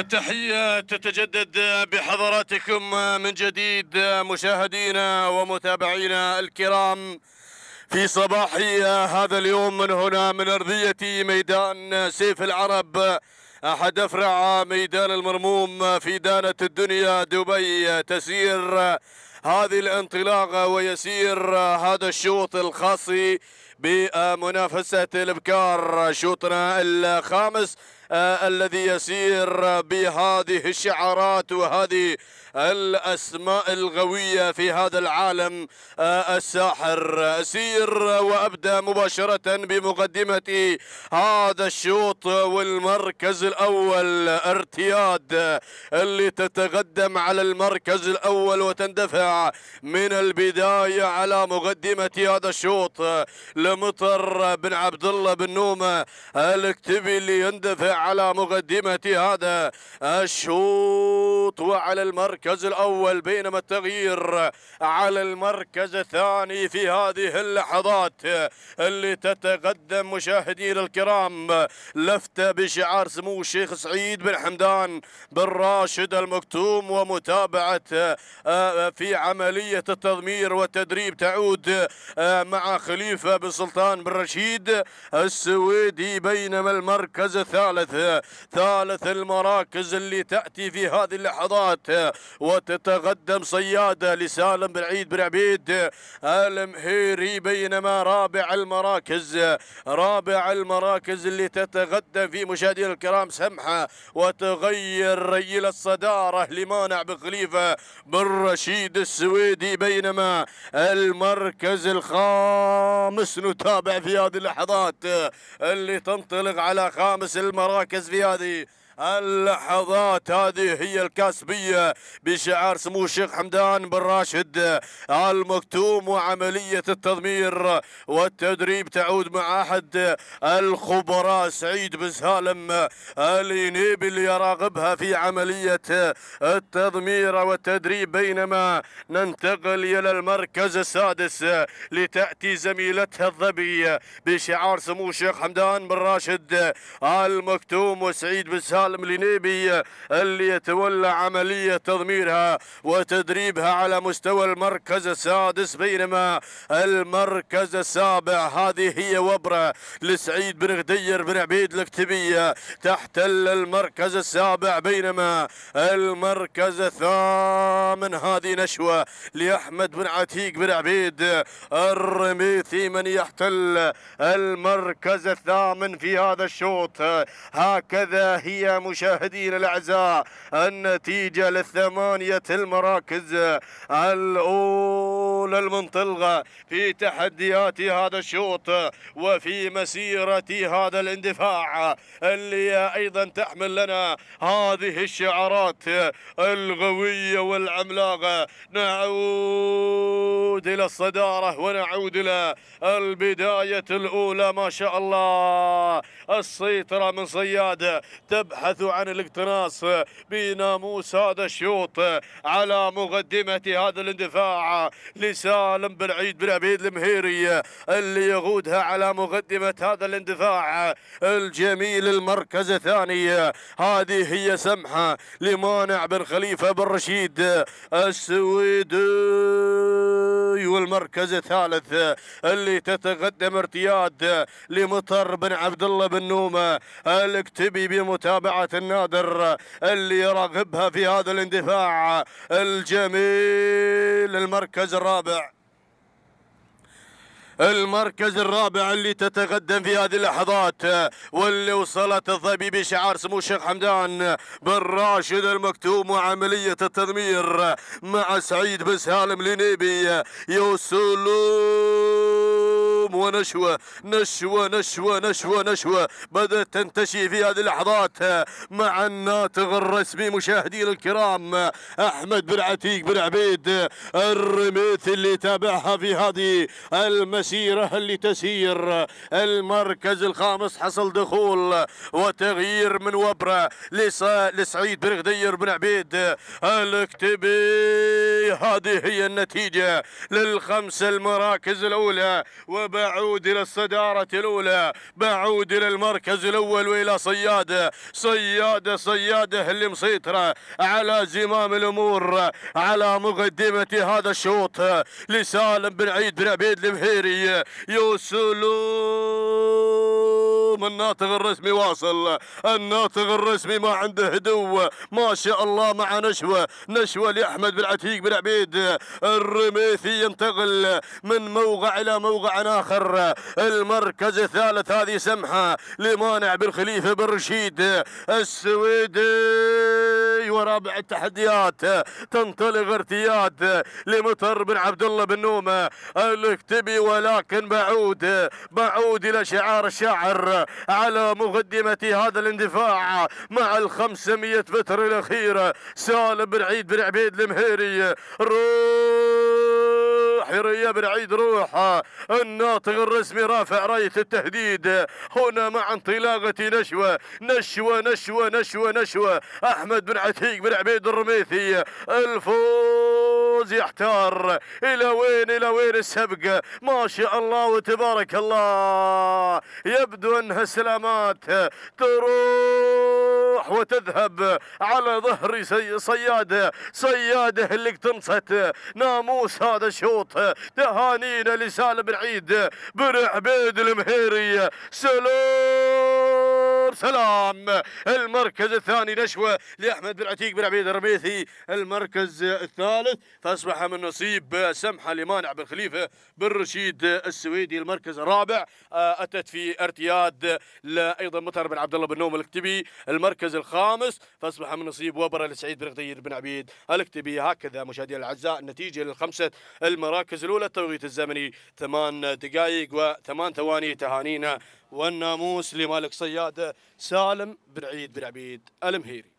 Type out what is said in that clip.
التحية تتجدد بحضراتكم من جديد مشاهدينا ومتابعينا الكرام في صباح هذا اليوم من هنا من أرضية ميدان سيف العرب أحد أفرع ميدان المرموم في دانة الدنيا دبي تسير هذه الانطلاقة ويسير هذا الشوط الخاص بمنافسة الابكار شوطنا الخامس آه، الذي يسير بهذه الشعارات وهذه الأسماء الغوية في هذا العالم آه، الساحر أسير وأبدأ مباشرة بمقدمة هذا الشوط والمركز الأول ارتياد اللي تتقدم على المركز الأول وتندفع من البداية على مقدمة هذا الشوط مطر بن عبد الله بن نومة الكتبي اللي يندفع على مقدمة هذا الشوط وعلى المركز الأول بينما التغيير على المركز الثاني في هذه اللحظات اللي تتقدم مشاهدينا الكرام لفتة بشعار سمو الشيخ سعيد بن حمدان بن راشد المكتوم ومتابعة آه، في عملية التضمير والتدريب تعود آه، مع خليفة بن سلطان بن رشيد السويدي بينما المركز الثالث ثالث المراكز اللي تأتي في هذه اللحظات وتتقدم صيادة لسالم بن عيد بن عبيد المهيري بينما رابع المراكز رابع المراكز اللي تتقدم في مشاهدينا الكرام سمحة وتغير ريل الصدارة لمانع بن خليفة بن رشيد السويدي بينما المركز الخامس نتابع في هذه اللحظات آه، اللي تنطلق على خامس المراكز في هذه اللحظات هذه هي الكاسبية بشعار سمو الشيخ حمدان بن راشد المكتوم وعملية التضمير والتدريب تعود مع أحد الخبراء سعيد بن سالم الينيبي اللي يراقبها في عملية التضمير والتدريب بينما ننتقل إلى المركز السادس لتأتي زميلتها الظبي بشعار سمو الشيخ حمدان بن راشد المكتوم وسعيد بن سالم سالم لنيبي اللي يتولى عملية تضميرها وتدريبها على مستوى المركز السادس بينما المركز السابع هذه هي وبرة لسعيد بن غدير بن عبيد الاكتبية تحتل المركز السابع بينما المركز الثامن هذه نشوة لأحمد بن عتيق بن عبيد الرميثي من يحتل المركز الثامن في هذا الشوط هكذا هي مشاهدينا الاعزاء النتيجه للثمانيه المراكز الاولى المنطلقه في تحديات هذا الشوط وفي مسيره هذا الاندفاع اللي ايضا تحمل لنا هذه الشعارات الغويه والعملاقه نعود الى الصداره ونعود الى البدايه الاولى ما شاء الله السيطره من صياد تبحث يبحث عن الاقتناص بناموس هذا الشوط على مقدمة هذا الاندفاع لسالم بن عيد بن عبيد المهيري اللي يقودها على مقدمة هذا الاندفاع الجميل المركز الثاني هذه هي سمحة لمانع بن خليفة بن رشيد السويدي المركز الثالث اللي تتقدم ارتياد لمطر بن عبد الله بن نومة الاكتبي بمتابعة النادر اللي يراقبها في هذا الاندفاع الجميل المركز الرابع المركز الرابع اللي تتقدم في هذه اللحظات واللي وصلت الظبي بشعار سمو الشيخ حمدان بن راشد المكتوم وعملية التدمير مع سعيد بن سالم لنيبي يوصلون هجوم ونشوة نشوة نشوة نشوة نشوة بدأت تنتشي في هذه اللحظات مع الناطق الرسمي مشاهدينا الكرام أحمد بن عتيق بن عبيد الرميث اللي تابعها في هذه المسيرة اللي تسير المركز الخامس حصل دخول وتغيير من وبرة لسعيد بن غدير بن عبيد الاكتبي هذه هي النتيجة للخمسة المراكز الأولى وبعد بعود إلى الصدارة الأولى بعود إلى المركز الأول وإلى صيادة صيادة صيادة اللي مسيطرة على زمام الأمور على مقدمة هذا الشوط لسالم بن عيد بن عبيد المهيري يوسلوم الناطق الرسمي واصل الناطق الرسمي ما عنده هدوء ما شاء الله مع نشوة نشوة لأحمد بن عتيق بن عبيد الرميثي ينتقل من موقع إلى موقع آخر الاخر المركز الثالث هذه سمحه لمانع بن خليفه بن رشيد السويدي ورابع التحديات تنطلق ارتياد لمطر بن عبد الله بن نومه الاكتبي ولكن بعود بعود الى شعار الشاعر على مقدمه هذا الاندفاع مع ال 500 متر الاخيره سالم بن عيد بن عبيد المهيري روح بن عيد روح الناطق الرسمي رافع راية التهديد هنا مع انطلاقة نشوة نشوة نشوة نشوة نشوة أحمد بن عتيق بن عبيد الرميثي الفوز يحتار إلى وين إلى وين السبق ما شاء الله وتبارك الله يبدو أنها سلامات تروح تروح وتذهب على ظهر سي صياده صياده اللي اقتنصت ناموس هذا الشوط تهانينا لسالم العيد بن عبيد المهيري سلام سلام المركز الثاني نشوة لأحمد بن عتيق بن عبيد الرميثي المركز الثالث فأصبح من نصيب سمحة لمانع بن خليفة بن رشيد السويدي المركز الرابع آه، أتت في ارتياد أيضا مطر بن عبد الله بن نوم الاكتبي المركز الخامس فأصبح من نصيب وبرة لسعيد بن غدير بن عبيد الاكتبي هكذا مشاهدينا الأعزاء النتيجة للخمسة المراكز الأولى التوقيت الزمني ثمان دقائق وثمان ثواني تهانينا والناموس لمالك صياده سالم بن عيد بن عبيد المهيري